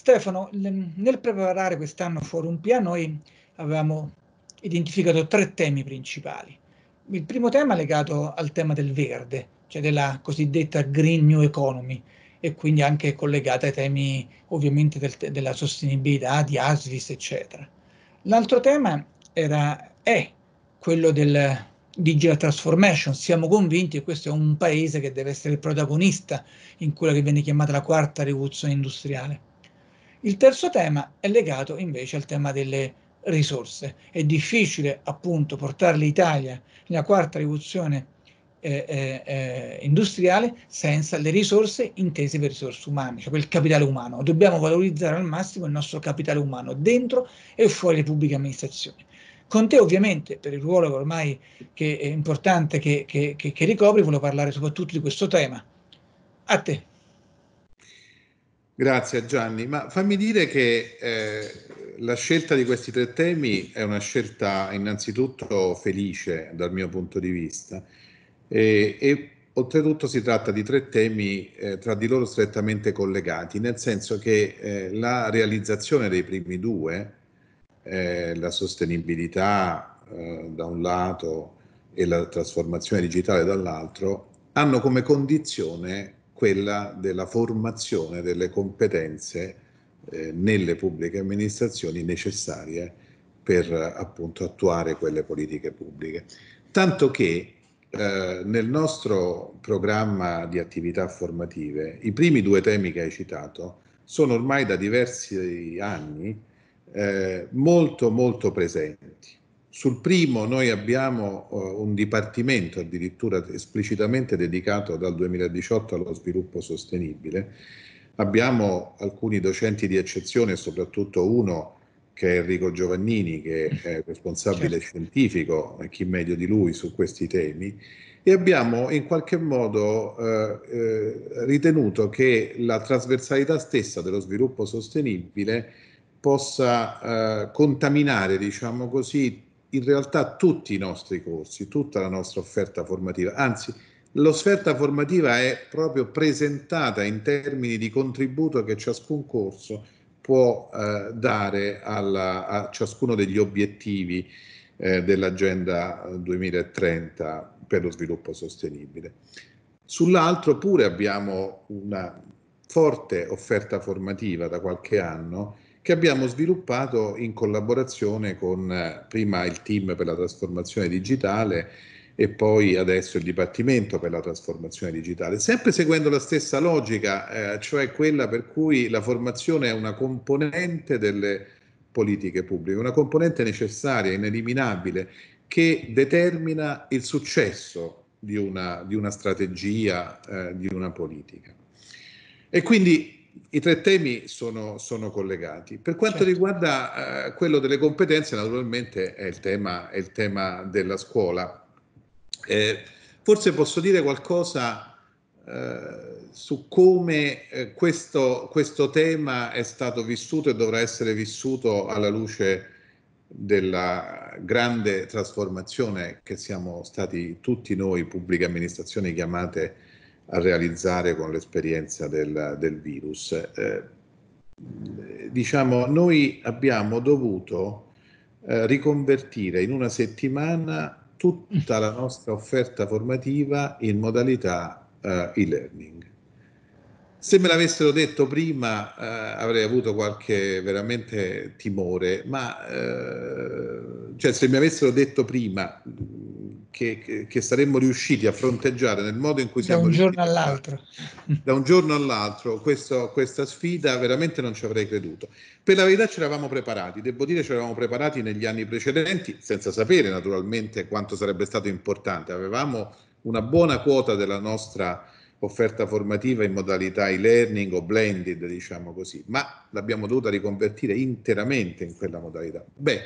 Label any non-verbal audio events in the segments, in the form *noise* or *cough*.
Stefano, nel preparare quest'anno Forum PA noi avevamo identificato tre temi principali. Il primo tema è legato al tema del verde, cioè della cosiddetta Green New Economy e quindi anche collegata ai temi ovviamente del, della sostenibilità, di ASVIS, eccetera. L'altro tema era, è quello del digital transformation. Siamo convinti che questo è un paese che deve essere il protagonista in quella che viene chiamata la quarta rivoluzione industriale. Il terzo tema è legato invece al tema delle risorse. È difficile appunto portare l'Italia nella quarta rivoluzione eh, eh, eh industriale senza le risorse intese per risorse umane, cioè quel capitale umano. Dobbiamo valorizzare al massimo il nostro capitale umano dentro e fuori le pubbliche amministrazioni. Con te ovviamente, per il ruolo ormai che è importante che, che, che, che ricopri, volevo parlare soprattutto di questo tema. A te. Grazie Gianni, ma fammi dire che eh, la scelta di questi tre temi è una scelta innanzitutto felice dal mio punto di vista e, e oltretutto si tratta di tre temi eh, tra di loro strettamente collegati, nel senso che eh, la realizzazione dei primi due, eh, la sostenibilità eh, da un lato e la trasformazione digitale dall'altro, hanno come condizione quella della formazione delle competenze eh, nelle pubbliche amministrazioni necessarie per appunto attuare quelle politiche pubbliche. Tanto che eh, nel nostro programma di attività formative i primi due temi che hai citato sono ormai da diversi anni eh, molto molto presenti. Sul primo noi abbiamo eh, un dipartimento addirittura esplicitamente dedicato dal 2018 allo sviluppo sostenibile. Abbiamo alcuni docenti di eccezione, soprattutto uno che è Enrico Giovannini, che è certo. responsabile certo. scientifico, chi meglio di lui su questi temi, e abbiamo in qualche modo eh, eh ritenuto che la trasversalità stessa dello sviluppo sostenibile possa eh, contaminare, diciamo così, in realtà tutti i nostri corsi, tutta la nostra offerta formativa, anzi l'offerta formativa è proprio presentata in termini di contributo che ciascun corso può eh, dare alla, a ciascuno degli obiettivi eh, dell'Agenda 2030 eh, per lo sviluppo sostenibile. Sull'altro pure abbiamo una forte offerta formativa da qualche anno che abbiamo sviluppato in collaborazione con eh, prima il team per la trasformazione digitale e poi adesso il Dipartimento per la trasformazione digitale, sempre seguendo la stessa logica, eh, cioè quella per cui la formazione è una componente delle politiche pubbliche, una componente necessaria, ineliminabile, che determina il successo di una, di una strategia, eh, di una politica. E quindi i tre temi sono, sono collegati. Per quanto certo. riguarda eh, quello delle competenze, naturalmente è il tema, è il tema della scuola. Eh, forse posso dire qualcosa eh, su come eh, questo, questo, tema è stato vissuto e dovrà essere vissuto alla luce della grande trasformazione che siamo stati tutti noi, pubbliche amministrazioni, chiamate a a realizzare con l'esperienza del, del virus. Eh, diciamo, noi abbiamo dovuto eh, riconvertire in una settimana tutta la nostra offerta formativa in modalità eh, e-learning. Se me l'avessero detto prima eh, avrei avuto qualche veramente timore, ma eh, cioè, se mi avessero detto prima che, che, saremmo riusciti a fronteggiare nel modo in cui siamo. Da un giorno all'altro. *laughs* Da un giorno all'altro questo, questa sfida veramente non ci avrei creduto. Per la verità ci eravamo preparati, devo dire ci eravamo preparati negli anni precedenti, senza sapere naturalmente quanto sarebbe stato importante. Avevamo una buona quota della nostra offerta formativa in modalità e-learning o blended, diciamo così, ma l'abbiamo dovuta riconvertire interamente in quella modalità. Beh,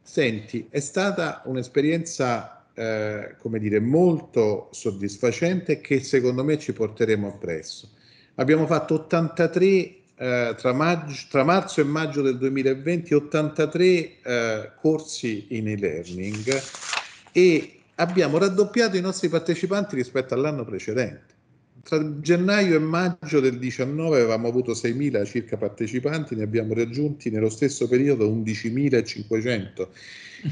senti, è stata un'esperienza eh, come dire, molto soddisfacente che secondo me ci porteremo appresso. Abbiamo fatto 83 eh, tra, maggio, tra, marzo e maggio del 2020, 83 eh, corsi in e-learning e abbiamo raddoppiato i nostri partecipanti rispetto all'anno precedente. Tra gennaio e maggio del 2019 avevamo avuto 6.000 circa partecipanti, ne abbiamo raggiunti nello stesso periodo 11.500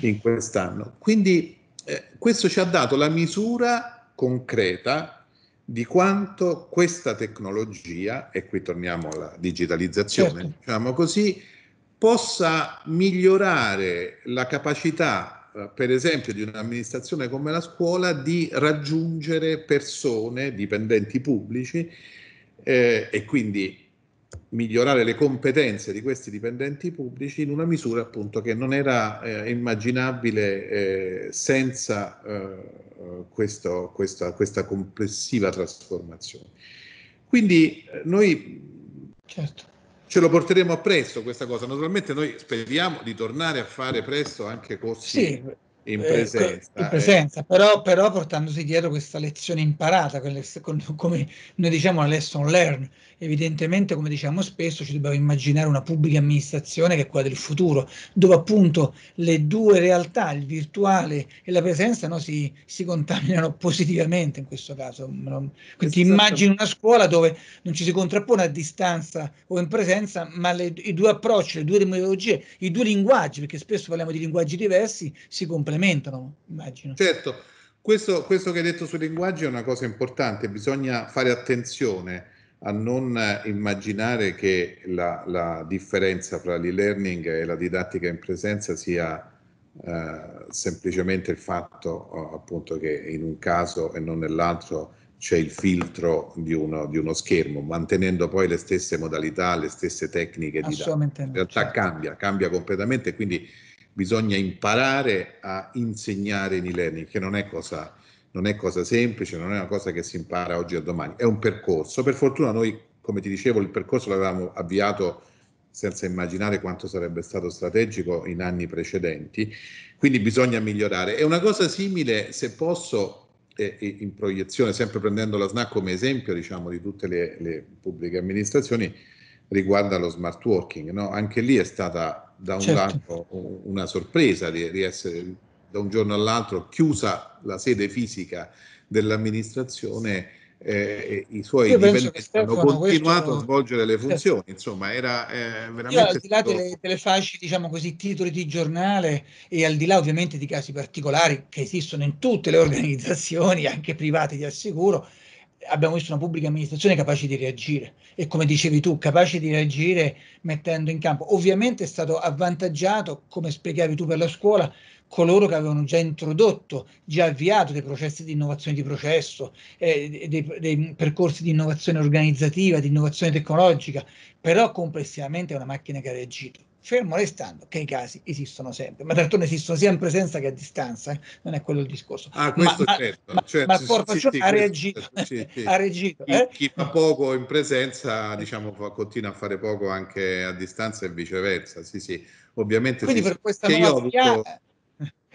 in quest'anno. Quindi eh, questo ci ha dato la misura concreta di quanto questa tecnologia, e qui torniamo alla digitalizzazione, certo. diciamo così, possa migliorare la capacità, eh, per esempio, di un'amministrazione come la scuola di raggiungere persone, dipendenti pubblici, eh, e quindi migliorare le competenze di questi dipendenti pubblici in una misura appunto che non era eh, immaginabile eh, senza eh, questo, questa, questa, complessiva trasformazione. Quindi eh, noi certo. ce lo porteremo appresso questa cosa, naturalmente noi speriamo di tornare a fare presto anche corsi sì in presenza, eh, in presenza eh. però, però, portandosi dietro questa lezione imparata, come noi diciamo la lesson learn, evidentemente come diciamo spesso ci dobbiamo immaginare una pubblica amministrazione che è quella del futuro, dove appunto le due realtà, il virtuale e la presenza, no, si, si, contaminano positivamente in questo caso. Quindi esatto. immagini una scuola dove non ci si contrappone a distanza o in presenza, ma le, i due approcci, le due metodologie, i due linguaggi, perché spesso parliamo di linguaggi diversi, si completano implementano, immagino. Certo, questo, questo che hai detto sui linguaggi è una cosa importante, bisogna fare attenzione a non immaginare che la, la differenza tra l'e-learning e la didattica in presenza sia eh, semplicemente il fatto eh, appunto che in un caso e non nell'altro c'è il filtro di uno, di uno schermo, mantenendo poi le stesse modalità, le stesse tecniche di In realtà certo. cambia, cambia completamente, quindi bisogna imparare a insegnare in e-learning, che non è, cosa, non è cosa semplice, non è una cosa che si impara oggi o domani, è un percorso. Per fortuna noi, come ti dicevo, il percorso l'avevamo avviato senza immaginare quanto sarebbe stato strategico in anni precedenti, quindi bisogna migliorare. È una cosa simile, se posso, eh, in proiezione, sempre prendendo la SNAC come esempio diciamo, di tutte le, le pubbliche amministrazioni, riguarda lo smart working. No? Anche lì è stata da un certo. lato una sorpresa di, di, essere da un giorno all'altro chiusa la sede fisica dell'amministrazione. Eh, i suoi Io dipendenti Stefano, hanno continuato questo... a svolgere le certo. funzioni, insomma era eh, veramente... Io, al di là stato... delle, delle, fasce, diciamo così, titoli di giornale e al di là ovviamente di casi particolari che esistono in tutte le *laughs* organizzazioni, anche private ti assicuro, abbiamo visto una pubblica amministrazione capace di reagire e come dicevi tu, capace di reagire mettendo in campo. Ovviamente è stato avvantaggiato, come spiegavi tu per la scuola, coloro che avevano già introdotto, già avviato dei processi di innovazione di processo, eh, dei, dei, percorsi di innovazione organizzativa, di innovazione tecnologica, però complessivamente è una macchina che ha reagito fermo restando che i casi esistono sempre, ma d'altronde esistono sempre senza che a distanza, eh? non è quello il discorso. Ah, questo ma, certo. Ma, cioè, ma sì, sì, ha reagito. Certo, sì, sì. *laughs* ha reagito eh? chi, fa poco in presenza, diciamo, continua a fare poco anche a distanza e viceversa. Sì, sì, ovviamente. Quindi per questa malattia... Avuto...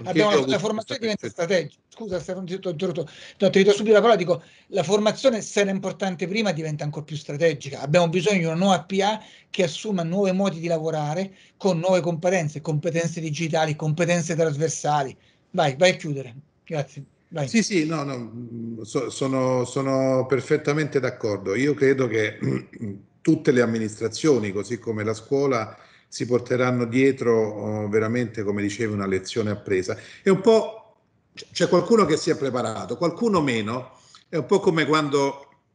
Abbiamo la, la formazione diventa strategica. Scusa Stefano, ti ho interrotto. ti do subito la parola, dico, la formazione se era importante prima diventa ancora più strategica. Abbiamo bisogno di una nuova PA che assuma nuovi modi di lavorare con nuove competenze, competenze digitali, competenze trasversali. Vai, vai a chiudere. Grazie. Vai. Sì, sì, no, no, so, sono, sono perfettamente d'accordo. Io credo che *clears throat* tutte le amministrazioni, così come la scuola, si porteranno dietro eh, veramente, come dicevo, una lezione appresa. È un po' c'è qualcuno che si è preparato, qualcuno meno. È un po' come quando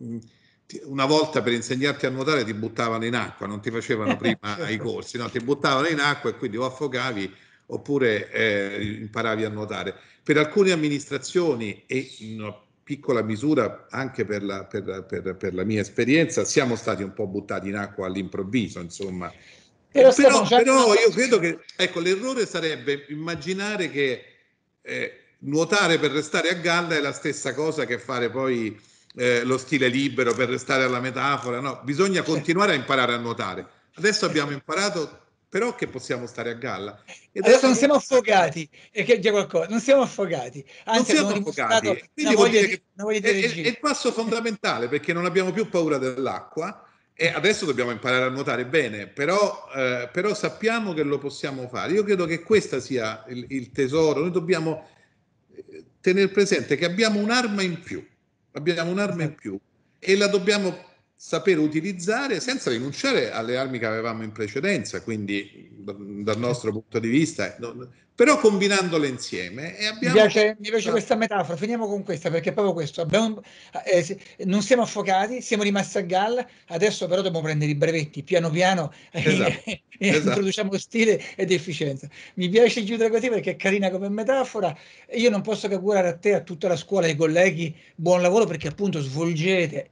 una volta per insegnarti a nuotare ti buttavano in acqua, non ti facevano prima *laughs* i corsi, no? ti buttavano in acqua e quindi o affogavi oppure eh, imparavi a nuotare. Per alcune amministrazioni e in una piccola misura anche per la, per, per, per la mia esperienza siamo stati un po' buttati in acqua all'improvviso, insomma, eh, però, però, però io credo che ecco, l'errore sarebbe immaginare che eh, nuotare per restare a galla è la stessa cosa che fare poi eh, lo stile libero per restare alla metafora. No, bisogna continuare a imparare a nuotare. Adesso abbiamo imparato però che possiamo stare a galla. E adesso, adesso non siamo affogati, è che è qualcosa, non siamo affogati. Anzi, non siamo affogati. una voglia, dire che, una voglia di è, è il passo fondamentale perché non abbiamo più paura dell'acqua e adesso dobbiamo imparare a nuotare bene, però, eh, però, sappiamo che lo possiamo fare. Io credo che questo sia il, il tesoro. Noi dobbiamo eh, tenere presente che abbiamo un'arma in più, abbiamo un'arma in più e la dobbiamo saper utilizzare senza rinunciare alle armi che avevamo in precedenza, quindi dal nostro punto di vista, eh, però combinandole insieme. E abbiamo... mi, piace, mi piace questa metafora, finiamo con questa perché è proprio questo, abbiamo, eh, non siamo affocati, siamo rimasti a galla, adesso però dobbiamo prendere i brevetti piano piano *laughs* esatto, e, esatto. introduciamo stile ed efficienza. Mi piace chiudere così perché è carina come metafora e io non posso che augurare a te, a tutta la scuola, ai colleghi, buon lavoro perché appunto svolgete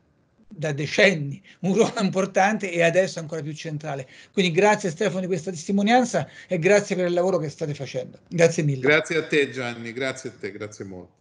da decenni un ruolo importante e adesso ancora più centrale. Quindi grazie Stefano di questa testimonianza e grazie per il lavoro che state facendo. Grazie mille. Grazie a te Gianni, grazie a te, grazie molto.